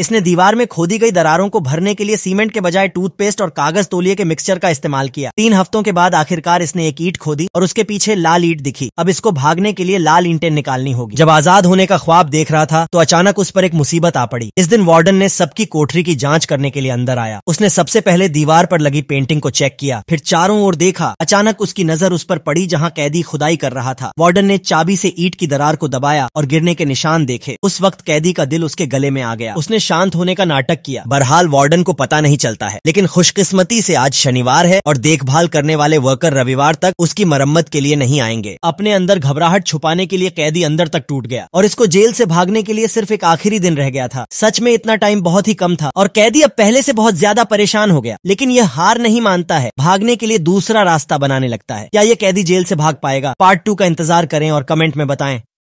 इसने दीवार में खोदी गई दरारों को भरने के लिए सीमेंट के बजाय टूथपेस्ट और कागज तोलिए के मिक्सचर का इस्तेमाल किया तीन हफ्तों के बाद आखिरकार इसने एक ईट खोदी और उसके पीछे लाल ईट दिखी अब इसको भागने के लिए लाल ईंटें निकालनी होगी जब आजाद होने का ख्वाब देख रहा था तो अचानक उस पर एक मुसीबत आ पड़ी इस दिन वार्डन ने सबकी कोठरी की जाँच करने के लिए अंदर आया उसने सबसे पहले दीवार पर लगी पेंटिंग को चेक किया फिर चारों ओर देखा अचानक उसकी नजर उस पर पड़ी जहाँ कैदी खुदाई कर रहा था वार्डन ने चाबी से ईट की दरार को दबाया और गिरने के निशान देखे उस वक्त कैदी का दिल उसके गले में आ गया उसने शांत होने का नाटक किया बरहाल वार्डन को पता नहीं चलता है लेकिन खुशकिस्मती से आज शनिवार है और देखभाल करने वाले वर्कर रविवार तक उसकी मरम्मत के लिए नहीं आएंगे अपने अंदर घबराहट छुपाने के लिए कैदी अंदर तक टूट गया और इसको जेल से भागने के लिए सिर्फ एक आखिरी दिन रह गया था सच में इतना टाइम बहुत ही कम था और कैदी अब पहले से बहुत ज्यादा परेशान हो गया लेकिन यह हार नहीं मानता है भागने के लिए दूसरा रास्ता बनाने लगता है क्या ये कैदी जेल से भाग पाएगा पार्ट टू का इंतजार करें और कमेंट में बताएं